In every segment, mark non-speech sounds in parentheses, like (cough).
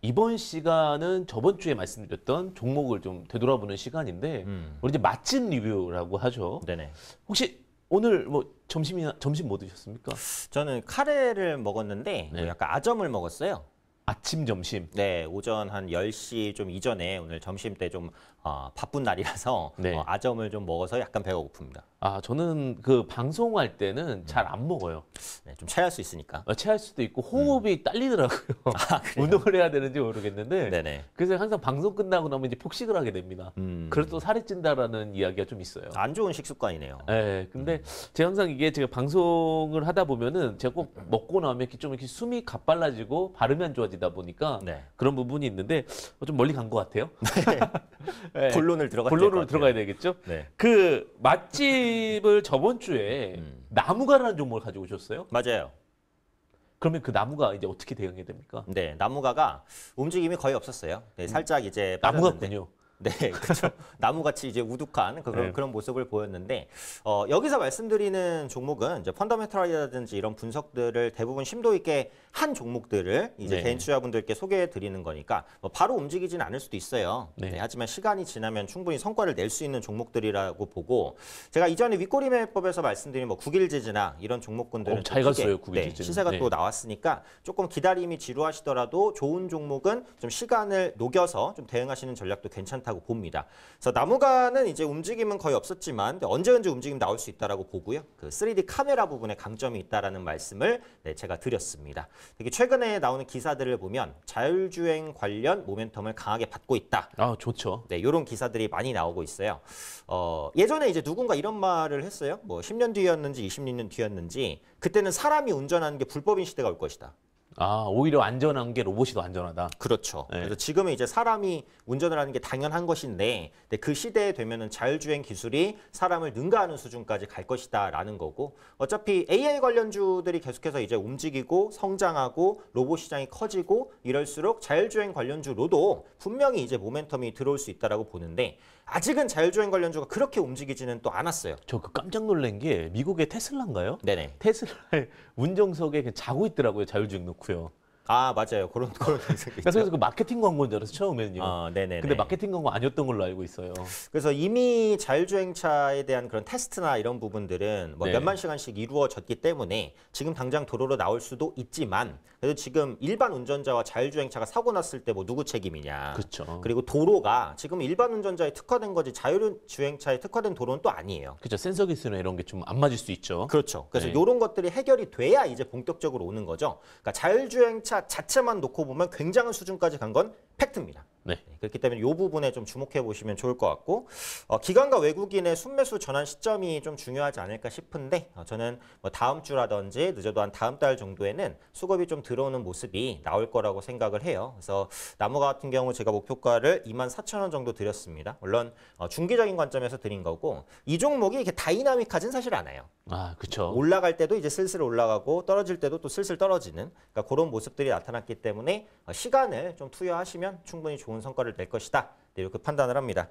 이번 시간은 저번 주에 말씀드렸던 종목을 좀 되돌아보는 시간인데 음. 우리 이제 맛집 리뷰라고 하죠. 네네. 혹시 오늘 뭐 점심이나 점심 뭐 드셨습니까? 저는 카레를 먹었는데 뭐 네. 뭐 약간 아점을 먹었어요. 아침 점심. 네, 오전 한 10시 좀 이전에 오늘 점심 때좀 어, 아, 바쁜 날이라서 네. 어, 아점을 좀 먹어서 약간 배가 고픕니다. 아, 저는 그 방송할 때는 음. 잘안 먹어요. 네, 좀 체할 수 있으니까. 어, 체할 수도 있고 호흡이 음. 딸리더라고요. (laughs) 아, 운동을 해야 되는지 모르겠는데. 네네. 그래서 항상 방송 끝나고 나면 이제 폭식을 하게 됩니다. 음. 그래도또 살이 찐다라는 이야기가 좀 있어요. 안 좋은 식습관이네요. 네, 근데 음. 제가 항상 이게 제가 방송을 하다 보면은 제가 꼭 먹고 나면 이렇게 좀 이렇게 숨이 가빨라지고 바르면 좋아지. 마찬다 보니까 네. 그런 부분이 있는데 좀 멀리 간 것 같아요. (laughs) 네. 네. 본론을 들어가 본론으 들어가야 되겠죠. 네. 그 맛집을 저번 주에 음. 나무가라는 종목을 가지고 오셨어요. 맞아요. 그러면 그 나무가 이제 어떻게 대응해야 됩니까? 네, 나무가가 움직임이 거의 없었어요. 네, 음. 살짝 이제 나무가군요. 네, (laughs) 그렇죠. 나무같이 이제 우두한 그 그런, 네. 그런 모습을 보였는데 어, 여기서 말씀드리는 종목은 이제 펀더멘털이라든지 이런 분석들을 대부분 심도 있게 한 종목들을 이제 네. 개인 투자분들께 소개해 드리는 거니까 뭐 바로 움직이진 않을 수도 있어요. 네. 네, 하지만 시간이 지나면 충분히 성과를 낼 수 있는 종목들이라고 보고 제가 이전에 윗꼬리 매법에서 말씀드린 뭐국일지지나 이런 종목군들은 어, 잘 갔어요, 국일제지. 네, 시세가 또 네. 나왔으니까 조금 기다림이 지루하시더라도 좋은 종목은 좀 시간을 녹여서 좀 대응하시는 전략도 괜찮다. 않다고 봅니다. 그래서 나무가는 이제 움직임은 거의 없었지만 언제 언제 움직임 나올 수 있다라고 보고요. 그 3D 카메라 부분에 강점이 있다라는 말씀을 네, 제가 드렸습니다. 되게 최근에 나오는 기사들을 보면 자율주행 관련 모멘텀을 강하게 받고 있다. 아 좋죠. 네, 이런 기사들이 많이 나오고 있어요. 어, 예전에 이제 누군가 이런 말을 했어요. 뭐 10년 뒤였는지 20년 뒤였는지 그때는 사람이 운전하는 게 불법인 시대가 올 것이다. 아 오히려 안전한 게 로봇이 더 안전하다. 그렇죠. 네. 그래서 지금은 이제 사람이 운전을 하는 게 당연한 것인데 근데 그 시대에 되면은 자율주행 기술이 사람을 능가하는 수준까지 갈 것이다라는 거고 어차피 AI 관련주들이 계속해서 이제 움직이고 성장하고 로봇 시장이 커지고 이럴수록 자율주행 관련주로도 분명히 이제 모멘텀이 들어올 수 있다라고 보는데 아직은 자율주행 관련주가 그렇게 움직이지는 또 않았어요. 저 그 깜짝 놀란 게 미국의 테슬라인가요? 네네. 테슬라의 운전석에 그 자고 있더라고요 자율주행 놓고. feel. 아 맞아요 그런 그런 정책이 (laughs) 그래서 그 마케팅 광고인 줄 알았어요 처음에는요. 어, 아, 네네. 근데 마케팅 광고 아니었던 걸로 알고 있어요. 그래서 이미 자율주행차에 대한 그런 테스트나 이런 부분들은 뭐 네. 몇만 시간씩 이루어졌기 때문에 지금 당장 도로로 나올 수도 있지만 그래서 지금 일반 운전자와 자율주행차가 사고 났을 때 뭐 누구 책임이냐. 그렇죠. 그리고 도로가 지금 일반 운전자에 특화된 거지 자율주행차에 특화된 도로는 또 아니에요. 그렇죠. 센서 기술이나 이런 게 좀 안 맞을 수 있죠. 그렇죠. 그래서 네. 이런 것들이 해결이 돼야 이제 본격적으로 오는 거죠. 그러니까 자율주행차 자체만 놓고 보면 굉장한 수준까지 간건 팩트입니다. 네. 네. 그렇기 때문에 이 부분에 좀 주목해 보시면 좋을 것 같고 어, 기관과 외국인의 순매수 전환 시점이 좀 중요하지 않을까 싶은데 어, 저는 뭐 다음 주라든지 늦어도 한 다음 달 정도에는 수급이 좀 들어오는 모습이 나올 거라고 생각을 해요. 그래서 나무 같은 경우 제가 목표가를 2만 4천 원 정도 드렸습니다. 물론 어, 중기적인 관점에서 드린 거고 이 종목이 이렇게 다이나믹하진 사실 않아요. 아, 그렇죠. 올라갈 때도 이제 슬슬 올라가고 떨어질 때도 또 슬슬 떨어지는 그러니까 그런 모습들이 나타났기 때문에 어, 시간을 좀 투여하시면 하면 충분히 좋은 성과를 낼 것이다. 네, 이렇게 판단을 합니다.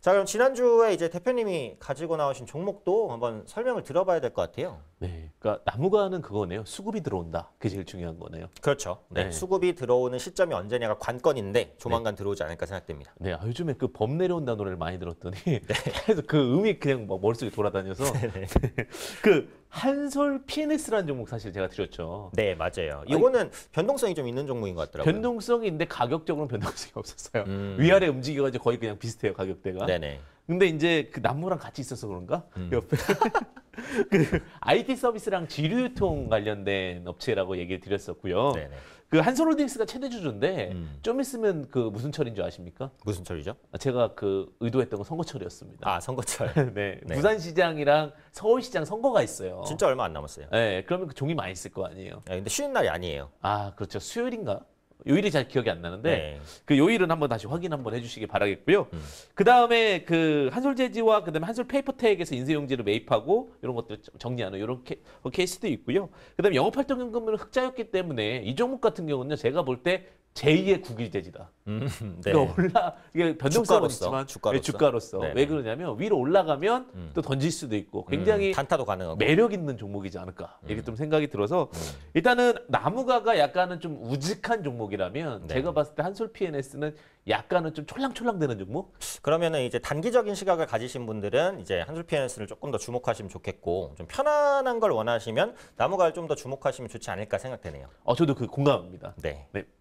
자 그럼 지난주에 이제 대표님이 가지고 나오신 종목도 한번 설명을 들어봐야 될 것 같아요. 네, 그러니까 나무가는 그거네요. 수급이 들어온다. 그게 제일 중요한 거네요. 그렇죠. 네, 네. 수급이 들어오는 시점이 언제냐가 관건인데 조만간 네. 들어오지 않을까 생각됩니다. 네, 아, 요즘에 그 범 내려온다 노래를 많이 들었더니 네. (laughs) 계속 그 음이 그냥 막 뭐 머릿속에 돌아다녀서 (laughs) 네, 네. (laughs) 그 한솔 PNS라는 종목 사실 제가 드렸죠. 네, 맞아요. 이거는 변동성이 좀 있는 종목인 것 같더라고요. 변동성이 있는데 가격적으로는 변동성이 (laughs) 없었어요. 음. 위아래 움직여가지고 거의 그냥 비슷해요 가격대가. 네네. 근데 이제 그남무랑 같이 있어서 그런가? 음. 옆에 (laughs) 그 IT 서비스랑 지류통 유 관련된 업체라고 얘기를 드렸었고요. 네네. 그 한솔홀딩스가 최대 주주인데 음. 좀 있으면 그 무슨 철인 줄 아십니까? 무슨 철이죠? 아, 제가 그 의도했던 건 선거철이었습니다. 아 선거철. (laughs) 네. 네. 부산시장이랑 서울시장 선거가 있어요. 진짜 얼마 안 남았어요. 네. 그러면 그 종이 많이 쓸 거 아니에요. 네, 근데 쉬는 날이 아니에요. 아 그렇죠. 수요일인가? 요일이 잘 기억이 안 나는데 네. 그 요일은 한번 다시 확인 한번 해주시기 바라겠고요. 음. 그 다음에 그 한솔재지와 그다음에 한솔 페이퍼텍에서 인쇄용지를 매입하고 이런 것들 정리하는 이런 케, 어, 이스도 있고요. 그다음에 영업활동연금은 흑자였기 때문에 이 종목 같은 경우는 제가 볼때 제2의 국일재지다 음, (laughs) 네. 그러니까 올라 이게 변동성은 지만 네, 주가로서, 주가로서 왜 네. 그러냐면 위로 올라가면 음. 또 던질 수도 있고 음, 굉장히 음, 단타도 가능하고 매력 있는 종목이지 않을까 이렇게 음. 좀 생각이 들어서 음. 일단은 나무가가 약간은 좀 우직한 종목이라면 네. 제가 봤을 때 한솔 PNS는 약간은 좀 촐랑촐랑되는 종목? 그러면은 이제 단기적인 시각을 가지신 분들은 이제 한솔 PNS를 조금 더 주목하시면 좋겠고 좀 편안한 걸 원하시면 나무가를 좀 더 주목하시면 좋지 않을까 생각되네요. 어, 저도 그 공감합니다. 네. 네.